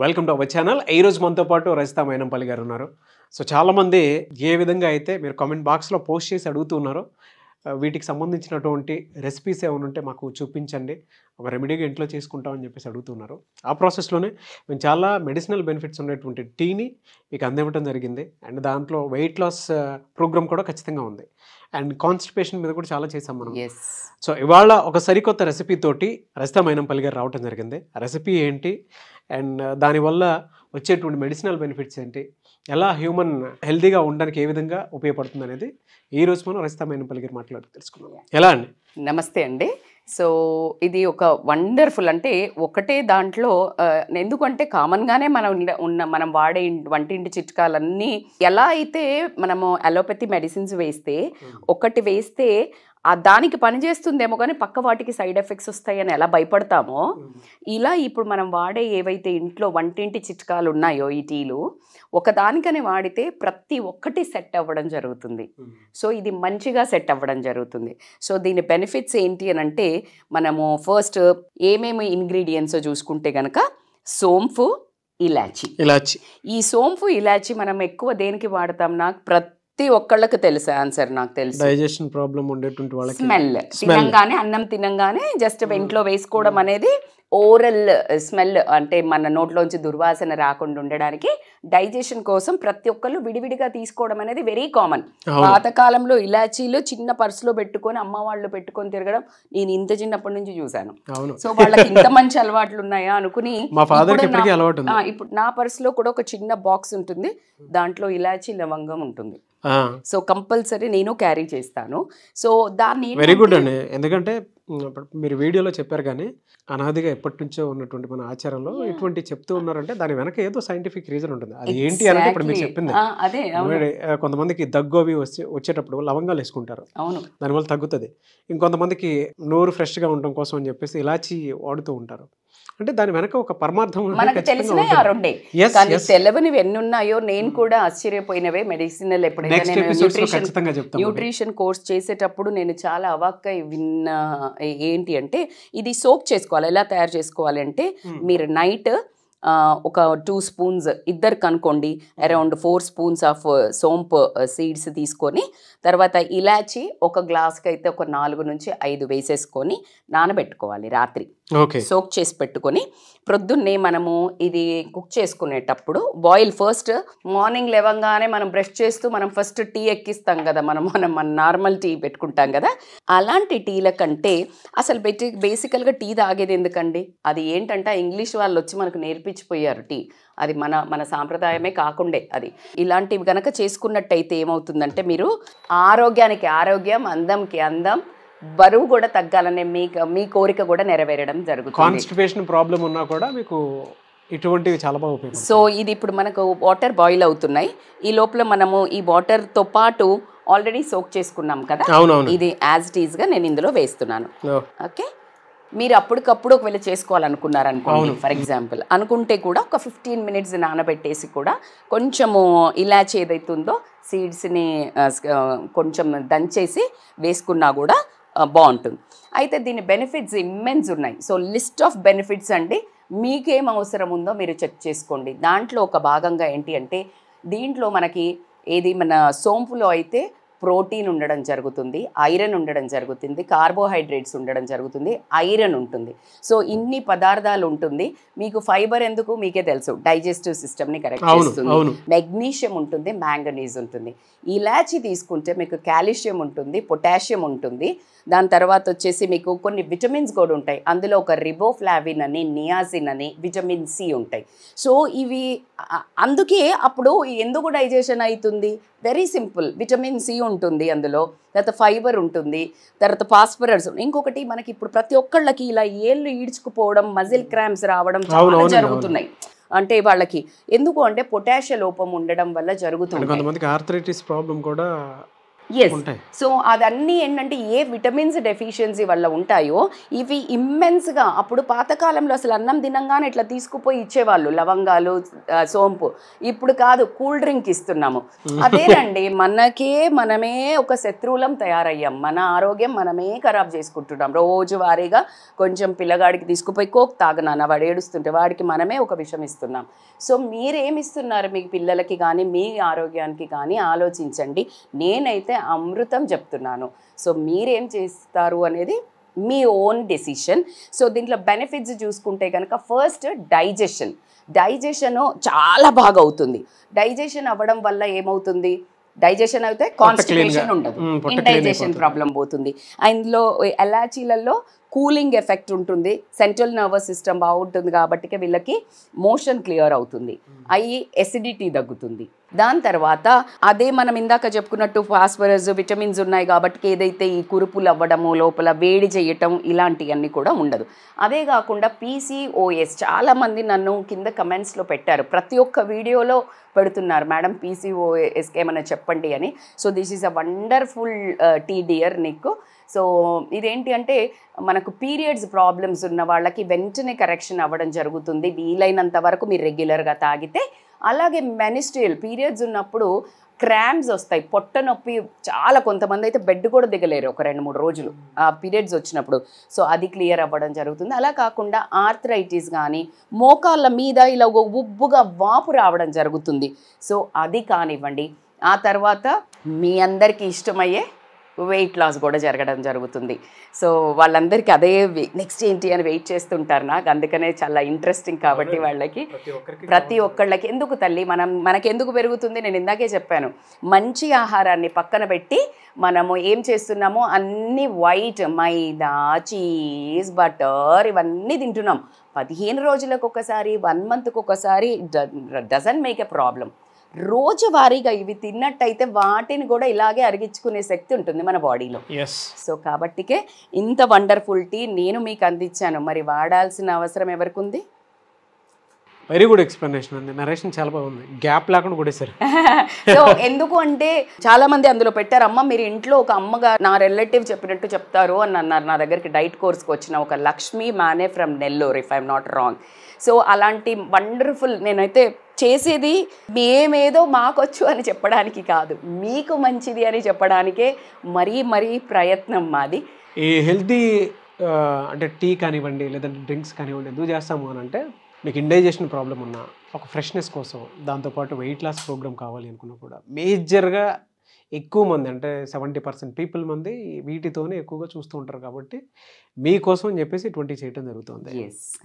Welcome to our channel ఈ రోజు మనతో పాటు రజిత మైనంపల్లి గారు ఉన్నారు సో చాలామంది ఏ విధంగా అయితే మీరు కామెంట్ బాక్స్లో పోస్ట్ చేసి అడుగుతున్నారు వీటికి సంబంధించినటువంటి రెసిపీస్ ఏమైనా ఉంటే మాకు చూపించండి ఒక రెమెడీగా ఇంట్లో చేసుకుంటామని చెప్పేసి అడుగుతున్నారు ఆ ప్రాసెస్లోనే మేము చాలా మెడిసినల్ బెనిఫిట్స్ ఉన్నటువంటి టీని మీకు అందివ్వడం జరిగింది అండ్ దాంట్లో వెయిట్ లాస్ ప్రోగ్రామ్ కూడా ఖచ్చితంగా ఉంది అండ్ కాన్స్టిపేషన్ మీద కూడా చాలా చేసాం మనం సో ఇవాళ ఒక సరికొత్త రెసిపీతోటి రజిత పలిగారు రావటం జరిగింది రెసిపీ ఏంటి అండ్ దానివల్ల వచ్చేటువంటి మెడిసినల్ బెనిఫిట్స్ ఏంటి ఎలా హ్యూమన్ హెల్దీగా ఉండడానికి ఏ విధంగా ఉపయోగపడుతుంది అనేది ఈ రోజు మనం రచితమైన పలిగిరి మాట్లాడుతూ తెలుసుకున్నాం ఎలా అండి నమస్తే అండి సో ఇది ఒక వండర్ఫుల్ అంటే ఒకటే దాంట్లో ఎందుకంటే కామన్గానే మనం ఉన్న మనం వాడే వంటింటి చిట్కాలన్నీ ఎలా అయితే మనము అలోపతి మెడిసిన్స్ వేస్తే hmm. ఒకటి వేస్తే ఆ దానికి పనిచేస్తుందేమో కానీ పక్క వాటికి సైడ్ ఎఫెక్ట్స్ వస్తాయని ఎలా భయపడతామో ఇలా ఇప్పుడు మనం వాడే ఏవైతే ఇంట్లో వంటింటి చిట్కాలు ఉన్నాయో ఈ టీలు ఒకదానికని వాడితే ప్రతి ఒక్కటి సెట్ అవ్వడం జరుగుతుంది సో ఇది మంచిగా సెట్ అవ్వడం జరుగుతుంది సో దీని బెనిఫిట్స్ ఏంటి అని అంటే మనము ఫస్ట్ ఏమేమి ఇంగ్రీడియంట్స్ చూసుకుంటే కనుక సోంపు ఇలాచి ఇలాచి ఈ సోంపు ఇలాచి మనం ఎక్కువ దేనికి వాడతాం నాకు ప్రతి ప్రతి ఒక్కళ్ళకి తెలుసు ఆన్సర్ నాకు తెలుసు డైజెషన్ ప్రాబ్లం ఉండేటువంటి వాళ్ళకి స్మెల్ తినంగానే అన్నం తినంగానే జస్ట్ ఇంట్లో వేసుకోవడం అనేది ఓరల్ స్మెల్ అంటే మన నోట్లోంచి దుర్వాసన రాకుండా ఉండడానికి డైజెషన్ కోసం ప్రతి ఒక్కళ్ళు విడివిడిగా తీసుకోవడం అనేది వెరీ కామన్ పాతకాలంలో ఇలాచీలు చిన్న పర్సులో పెట్టుకొని అమ్మ వాళ్ళు పెట్టుకొని తిరగడం నేను ఇంత చిన్నప్పటి నుంచి చూశాను సో వాళ్ళకి ఇంత మంచి అలవాట్లు ఉన్నాయా అనుకుని ఇప్పుడు నా పర్సులో కూడా ఒక చిన్న బాక్స్ ఉంటుంది దాంట్లో ఇలాచీ లవంగం ఉంటుంది సో కంపల్సరీ నేను క్యారీ చేస్తాను సో దాన్ని వెరీ గుడ్ అండి ఎందుకంటే మీరు వీడియోలో చెప్పారు కానీ అనాదిగా ఎప్పటి నుంచో ఉన్నటువంటి మన ఆచారంలో ఇటువంటి చెప్తూ ఉన్నారంటే దాని వెనక ఏదో సైంటిఫిక్ రీజన్ ఉంటుంది అది ఏంటి అనేది ఇప్పుడు మీరు చెప్పింది కొంతమందికి దగ్గు అవి వచ్చే వచ్చేటప్పుడు లవంగాలు వేసుకుంటారు దానివల్ల తగ్గుతుంది ఇంకొంతమందికి నోరు ఫ్రెష్గా ఉండడం కోసం అని చెప్పేసి ఇలాచి వాడుతూ ఉంటారు అంటే దాని వెనక ఒక పరమార్థం మనకు ఆ రెండే కానీ ఎన్ని ఉన్నాయో నేను కూడా ఆశ్చర్యపోయినవే మెడిసినల్ ఎప్పుడైనా న్యూట్రిషన్ న్యూట్రిషన్ కోర్స్ చేసేటప్పుడు నేను చాలా అవాక్క విన్న ఏంటి అంటే ఇది సోప్ చేసుకోవాలి ఎలా తయారు చేసుకోవాలి అంటే hmm. మీరు నైట్ ఒక టూ స్పూన్స్ ఇద్దరు కనుకోండి అరౌండ్ ఫోర్ స్పూన్స్ ఆఫ్ సోంపు సీడ్స్ uh, తీసుకొని తర్వాత ఇలాచి ఒక గ్లాస్కి అయితే ఒక నాలుగు నుంచి ఐదు వేసేసుకొని నానబెట్టుకోవాలి రాత్రి సోక్ చేసి పెట్టుకొని ప్రొద్దున్నే మనము ఇది కుక్ చేసుకునేటప్పుడు బాయిల్ ఫస్ట్ మార్నింగ్ లేవంగానే మనం బ్రష్ చేస్తూ మనం ఫస్ట్ టీ ఎక్కిస్తాం కదా మనం మనం మన నార్మల్ టీ పెట్టుకుంటాం కదా అలాంటి టీల కంటే అసలు బేసికల్గా టీ తాగేది ఎందుకండి అది ఏంటంటే ఇంగ్లీష్ వాళ్ళు వచ్చి మనకు నేర్పి నేర్పించిపోయారు టీ అది మన మన సాంప్రదాయమే కాకుండే అది ఇలాంటివి కనుక చేసుకున్నట్టయితే ఏమవుతుందంటే మీరు ఆరోగ్యానికి ఆరోగ్యం అందంకి అందం బరువు కూడా తగ్గాలనే మీ మీ కోరిక కూడా నెరవేరడం జరుగుతుంది ప్రాబ్లం కూడా మీకు ఇటువంటివి చాలా బాగా సో ఇది ఇప్పుడు మనకు వాటర్ బాయిల్ అవుతున్నాయి ఈ లోపల మనము ఈ వాటర్తో పాటు ఆల్రెడీ సోక్ చేసుకున్నాం కదా ఇది యాజ్ ఇట్ ఈస్గా నేను ఇందులో వేస్తున్నాను ఓకే మీరు అప్పటికప్పుడు ఒకవేళ చేసుకోవాలనుకున్నారు ఫర్ ఎగ్జాంపుల్ అనుకుంటే కూడా ఒక ఫిఫ్టీన్ మినిట్స్ నానబెట్టేసి కూడా కొంచెము ఇలాచి ఏదైతే ఉందో సీడ్స్ని కొంచెం దంచేసి వేసుకున్నా కూడా బాగుంటుంది అయితే దీని బెనిఫిట్స్ ఇమ్మెన్స్ ఉన్నాయి సో లిస్ట్ ఆఫ్ బెనిఫిట్స్ అండి మీకేం అవసరం ఉందో మీరు చెక్ చేసుకోండి దాంట్లో ఒక భాగంగా ఏంటి అంటే దీంట్లో మనకి ఏది మన సోంపులో అయితే ప్రోటీన్ ఉండడం జరుగుతుంది ఐరన్ ఉండడం జరుగుతుంది కార్బోహైడ్రేట్స్ ఉండడం జరుగుతుంది ఐరన్ ఉంటుంది సో ఇన్ని పదార్థాలు ఉంటుంది మీకు ఫైబర్ ఎందుకు మీకే తెలుసు డైజెస్టివ్ సిస్టమ్ని కరెక్ట్ చేస్తుంది మెగ్నీషియం ఉంటుంది మ్యాంగనీజ్ ఉంటుంది ఇలాచి తీసుకుంటే మీకు కాల్షియం ఉంటుంది పొటాషియం ఉంటుంది దాని తర్వాత వచ్చేసి మీకు కొన్ని విటమిన్స్ కూడా ఉంటాయి అందులో ఒక రిబోఫ్లావిన్ అని నియాజిన్ అని విటమిన్ సి ఉంటాయి సో ఇవి అందుకే అప్పుడు ఎందుకు డైజెషన్ అవుతుంది వెరీ సింపుల్ విటమిన్ సి ఉంటుంది అందులో తర్వాత ఫైబర్ ఉంటుంది తర్వాత పాస్పరర్స్ ఇంకొకటి మనకి ఇప్పుడు ప్రతి ఒక్కళ్ళకి ఇలా ఏళ్ళు ఈడ్చుకుపోవడం మజిల్ క్రామ్స్ రావడం చాలా జరుగుతున్నాయి అంటే వాళ్ళకి ఎందుకు అంటే పొటాషియ లోపం ఉండడం వల్ల జరుగుతుంది కొంతమందికి ఆర్థరైటిస్ ప్రాబ్లం కూడా ఎస్ సో అవన్నీ ఏంటంటే ఏ విటమిన్స్ డెఫిషియన్సీ వల్ల ఉంటాయో ఇవి ఇమ్మెన్స్గా అప్పుడు పాతకాలంలో అసలు అన్నం తినంగానే ఇట్లా తీసుకుపోయి ఇచ్చేవాళ్ళు లవంగాలు సోంపు ఇప్పుడు కాదు కూల్ డ్రింక్ ఇస్తున్నాము అదేనండి మనకే మనమే ఒక శత్రువులం తయారయ్యాం మన ఆరోగ్యం మనమే ఖరాబ్ చేసుకుంటున్నాం రోజువారీగా కొంచెం పిల్లగాడికి తీసుకుపోయి కోక్ తాగనాన్న వాడు ఏడుస్తుంటే వాడికి మనమే ఒక విషం ఇస్తున్నాం సో మీరేమిస్తున్నారు మీ పిల్లలకి కానీ మీ ఆరోగ్యానికి కానీ ఆలోచించండి నేనైతే అమృతం చెప్తున్నాను సో మీరేం చేస్తారు అనేది మీ ఓన్ డెసిషన్ సో దీంట్లో బెనిఫిట్స్ చూసుకుంటే కనుక ఫస్ట్ డైజెషన్ డైజెషన్ చాలా బాగా అవుతుంది డైజెషన్ అవ్వడం వల్ల ఏమవుతుంది డైజెషన్ అయితే కాన్స్టిపేషన్ ఉండదు ఇండైజెషన్ ప్రాబ్లం పోతుంది అందులో ఎలాచీలలో కూలింగ్ ఎఫెక్ట్ ఉంటుంది సెంట్రల్ నర్వస్ సిస్టమ్ బాగుంటుంది కాబట్టి వీళ్ళకి మోషన్ క్లియర్ అవుతుంది hmm. అవి ఎసిడిటీ తగ్గుతుంది దాని తర్వాత అదే మనం ఇందాక చెప్పుకున్నట్టు ఫాస్ఫరస్ విటమిన్స్ ఉన్నాయి కాబట్టి ఏదైతే ఈ కురుపులు అవ్వడము లోపల వేడి చేయటం ఇలాంటివన్నీ కూడా ఉండదు అదే కాకుండా పీసీఓఎస్ చాలామంది నన్ను కింద కమెంట్స్లో పెట్టారు ప్రతి ఒక్క వీడియోలో పెడుతున్నారు మేడం పీసీఓఎస్కి ఏమైనా చెప్పండి అని so this is a wonderful tea dear నీకు సో ఇదేంటి అంటే మనకు పీరియడ్స్ ప్రాబ్లమ్స్ ఉన్న వాళ్ళకి వెంటనే కరెక్షన్ అవ్వడం జరుగుతుంది వీలైనంత వరకు మీరు రెగ్యులర్గా తాగితే అలాగే మెనిస్ట్రియల్ పీరియడ్స్ ఉన్నప్పుడు క్రామ్స్ వస్తాయి పొట్ట నొప్పి చాలా కొంతమంది అయితే బెడ్ కూడా దిగలేరు ఒక రెండు మూడు రోజులు ఆ పీరియడ్స్ వచ్చినప్పుడు సో అది క్లియర్ అవ్వడం జరుగుతుంది అలా కాకుండా ఆర్థరైటిస్ కానీ మోకాళ్ళ మీద ఇలా ఉబ్బుగా వాపు రావడం జరుగుతుంది సో అది కానివ్వండి ఆ తర్వాత మీ అందరికీ ఇష్టమయ్యే వెయిట్ లాస్ కూడా జరగడం జరుగుతుంది సో వాళ్ళందరికీ అదే నెక్స్ట్ ఏంటి అని వెయిట్ చేస్తుంటారు నాకు అందుకనే చాలా ఇంట్రెస్టింగ్ కాబట్టి వాళ్ళకి ప్రతి ఒక్కళ్ళకి ఎందుకు తల్లి మనం మనకి ఎందుకు పెరుగుతుంది నేను ఇందాకే చెప్పాను మంచి ఆహారాన్ని పక్కన పెట్టి మనము ఏం చేస్తున్నామో అన్ని వైట్ మైదా చీజ్ బటర్ ఇవన్నీ తింటున్నాం పదిహేను రోజులకు ఒకసారి వన్ మంత్కి ఒకసారి డజన్ మేక్ ఎ ప్రాబ్లం రోజువారీగా ఇవి తిన్నట్టయితే వాటిని కూడా ఇలాగే అరిగించుకునే శక్తి ఉంటుంది మన బాడీలో సో కాబట్టికే ఇంత వండర్ఫుల్ టీ నేను మీకు అందించాను మరి వాడాల్సిన అవసరం ఎవరికి ఉంది వెరీ గుడ్ ఎక్స్ప్లెనేషన్ అండి నరేషన్ చాలా బాగుంది గ్యాప్ లేకుండా కొడేశారు సో ఎందుకు అంటే చాలా మంది అందులో పెట్టారు అమ్మ మీరు ఇంట్లో ఒక అమ్మగా నా రిలేటివ్ చెప్పినట్టు చెప్తారు అని అన్నారు నా దగ్గరికి డైట్ కోర్స్కి వచ్చిన ఒక Lakshmi Mane from Nellore if I'm not wrong so అలాంటి వండర్ఫుల్ నేనైతే చేసేది మేమేదో మాకొచ్చు అని చెప్పడానికి కాదు మీకు మంచిది అని చెప్పడానికే మరీ మరీ ప్రయత్నం మాది ఈ హెల్తీ అంటే టీ కానివ్వండి లేదంటే డ్రింక్స్ కానివ్వండి ఎందుకు చేస్తాము అని అంటే మీకు ఇండైజెషన్ ప్రాబ్లం ఉన్నా ఒక ఫ్రెష్నెస్ కోసం దాంతోపాటు వెయిట్ లాస్ ప్రోగ్రామ్ కావాలి అనుకున్నా కూడా మేజర్గా ఎక్కువ మంది అంటే సెవెంటీ పర్సెంట్ పీపుల్ మంది వీటితోనే ఎక్కువగా చూస్తూ ఉంటారు కాబట్టి మీకోసం అని చెప్పేసి ట్వంటీ చేయడం జరుగుతుంది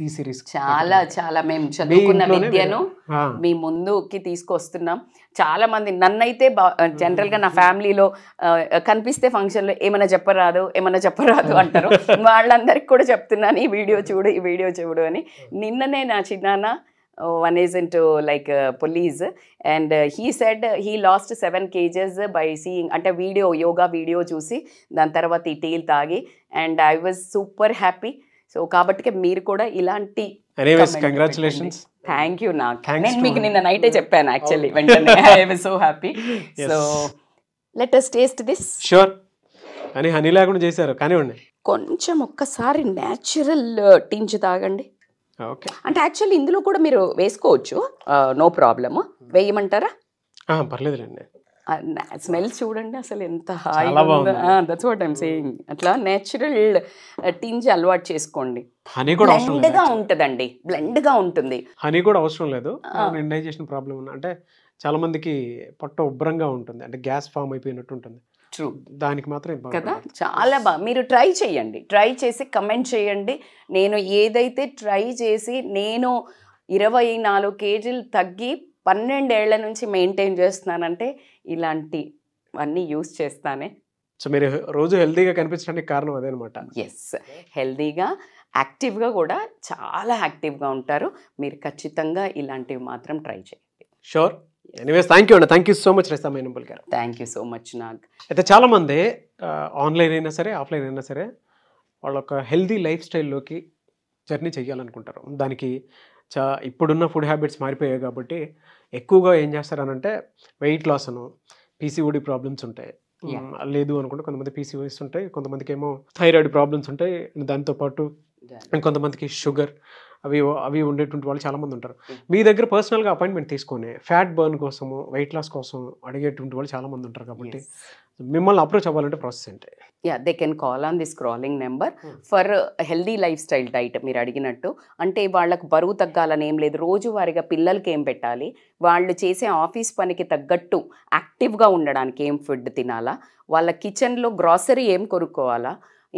ఈ సిరీస్ చాలా చాలా మేము చదువుకున్న విద్యను మీ ముందుకి తీసుకొస్తున్నాం చాలా మంది నన్నైతే జనరల్ గా నా ఫ్యామిలీలో కనిపిస్తే ఫంక్షన్ లో ఏమైనా చెప్పరాదు ఏమైనా చెప్పరాదు అంటారు వాళ్ళందరికి కూడా చెప్తున్నాను ఈ వీడియో చూడు ఈ వీడియో చూడు అని నిన్ననే నా చిన్నాన్న one is into like uh, police and uh, he said uh, he lost 7 kgs by అంటే వీడియో యోగా వీడియో చూసి దాని తర్వాత ఈ టీల్ తాగి and I was super happy so కాబట్టి మీరు కూడా ఇలాంటి కంగ్రాచులేషన్స్ థ్యాంక్ యూ నాకు నేను మీకు నిన్న నైటే చెప్పాను యాక్చువల్లీ oh. వెంటనే I was so happy so let us taste this sure అని హనీ లేకుండా చేశారు కానివ్వండి కొంచెం ఒక్కసారి uh, న్యాచురల్ టించు తాగండి అంటే యాక్చువల్లీ ఇందులో కూడా మీరు వేసుకోవచ్చు నో ప్రాబ్లమ్ వేయమంటారా పర్లేదులేండి స్మెల్ చూడండి అసలు ఎంత హాయిగా దట్స్ వాట్ ఐమ్ సేయింగ్ అట్లా నేచురల్ టీంజ్ అలవాటు చేసుకోండి హనీ కూడా బ్లెండ్ గా ఉంటుందండి బ్లెండ్ గా ఉంటుంది హనీ కూడా అవసరం లేదు డైజెషన్ ప్రాబ్లం అంటే చాలా మందికి పొట్ట ఉబ్బరంగా ఉంటుంది అంటే గ్యాస్ ఫామ్ అయిపోయినట్టు ఉంటుంది ట్రూ దానికి మాత్రం కదా చాలా బాగా మీరు ట్రై చేయండి ట్రై చేసి కమెంట్ చేయండి నేను ఏదైతే ట్రై చేసి నేను ఇరవై నాలుగు కేజీలు తగ్గి పన్నెండేళ్ల నుంచి మెయింటైన్ చేస్తున్నానంటే ఇలాంటివన్నీ యూస్ చేస్తానే సో మీరు రోజు హెల్దీగా కనిపించడానికి కారణం అదేనమాట ఎస్ హెల్దీగా యాక్టివ్గా కూడా చాలా యాక్టివ్గా ఉంటారు మీరు ఖచ్చితంగా ఇలాంటివి మాత్రం ట్రై చేయండి షూర్ ఎనీవేస్ థ్యాంక్ యూ అండి thank you so much Raisa మైనంబుల్ గారు thank you so much Nag అయితే చాలామంది ఆన్లైన్ అయినా సరే ఆఫ్లైన్ అయినా సరే వాళ్ళ ఒక హెల్దీ లైఫ్ స్టైల్లోకి జర్నీ చేయాలనుకుంటారు దానికి చా ఇప్పుడున్న ఫుడ్ హ్యాబిట్స్ మారిపోయాయి కాబట్టి ఎక్కువగా ఏం చేస్తారనంటే వెయిట్ లాస్ అను పీసీఓడి ప్రాబ్లమ్స్ ఉంటాయి లేదు అనుకుంటే కొంతమంది పీసీఓఎస్ ఉంటాయి కొంతమందికి ఏమో థైరాయిడ్ ప్రాబ్లమ్స్ ఉంటాయి దాంతో పాటు ఇంకొంతమందికి షుగర్ అవి అవి ఉండేటువంటి వాళ్ళు చాలామంది ఉంటారు మీ దగ్గర పర్సనల్గా అపాయింట్మెంట్ తీసుకొని ఫ్యాట్ బర్న్ కోసం వెయిట్ లాస్ కోసం అడిగేటువంటి వాళ్ళు చాలామంది ఉంటారు కాబట్టి మిమ్మల్ని అప్రోచ్ అవ్వాలంటే ప్రాసెస్ ఏంటి yeah they can call on this scrolling number for healthy lifestyle diet మీరు అడిగినట్టు అంటే వాళ్ళకు బరువు తగ్గాలని ఏం లేదు రోజువారీగా పిల్లలకి ఏం పెట్టాలి వాళ్ళు చేసే ఆఫీస్ పనికి తగ్గట్టు యాక్టివ్గా ఉండడానికి ఏం ఫుడ్ తినాలా వాళ్ళ కిచెన్లో గ్రాసరీ ఏం కొనుక్కోవాలా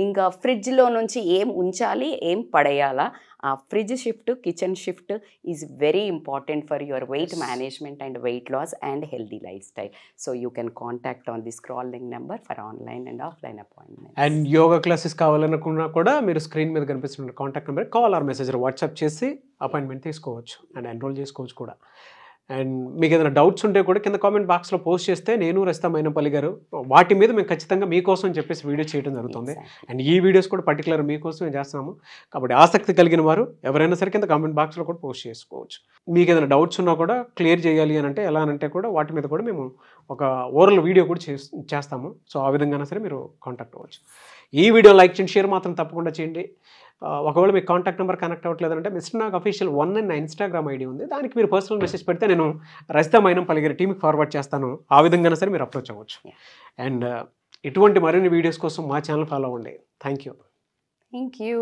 ఇంకా ఫ్రిడ్జ్లో నుంచి ఏం ఉంచాలి ఏం పడేయాలా ఆ fridge shift kitchen shift is very important for your weight management and weight loss and healthy lifestyle so you can contact on the scrolling number for online and offline appointment and yoga classes కావాలనుకున్నా కూడా మీరు screen మీద కనిపిస్తున్న contact number call or message WhatsApp చేసి appointment తీసుకోవచ్చు and enroll చేసుకోవచ్చు కూడా and మీకు ఏదైనా డౌట్స్ ఉంటే కూడా కింద కామెంట్ బాక్స్లో పోస్ట్ చేస్తే నేను మైనపల్లి గారు వాటి మీద మేము ఖచ్చితంగా మీకోసం చెప్పేసి వీడియో చేయడం జరుగుతుంది అండ్ ఈ వీడియోస్ కూడా పర్టికులర్ మీకోసం మేము చేస్తున్నాము కాబట్టి ఆసక్తి కలిగిన వారు ఎవరైనా సరే కింద కామెంట్ బాక్స్లో కూడా పోస్ట్ చేసుకోవచ్చు మీకు ఏదైనా డౌట్స్ ఉన్నా కూడా క్లియర్ చేయాలి అని అంటే ఎలా అంటే కూడా వాటి మీద కూడా మేము ఒక ఓవరాల్ వీడియో కూడా చేస్తాము సో ఆ విధంగా సరే మీరు కాంటాక్ట్ అవ్వచ్చు ఈ వీడియో లైక్ చేయండి షేర్ మాత్రం తప్పకుండా చేయండి ఒకవేళ మీకు కాంటాక్ట్ నెంబర్ కనెక్ట్ అవ్వట్లేదంటే mister Nag official one and నా ఇన్స్టాగ్రామ్ ఐడి ఉంది దానికి మీరు పర్సనల్ మెసేజ్ పెడితే నేను రజిత పలిగిన టీమ్కి ఫార్వర్డ్ చేస్తాను ఆ విధంగానే సరే మీరు అప్రోచ్ అవ్వచ్చు అండ్ uh, ఇటువంటి మరిన్ని వీడియోస్ కోసం మా ఛానల్ ఫాలో అవ్వండి థ్యాంక్ యూ థ్యాంక్ యూ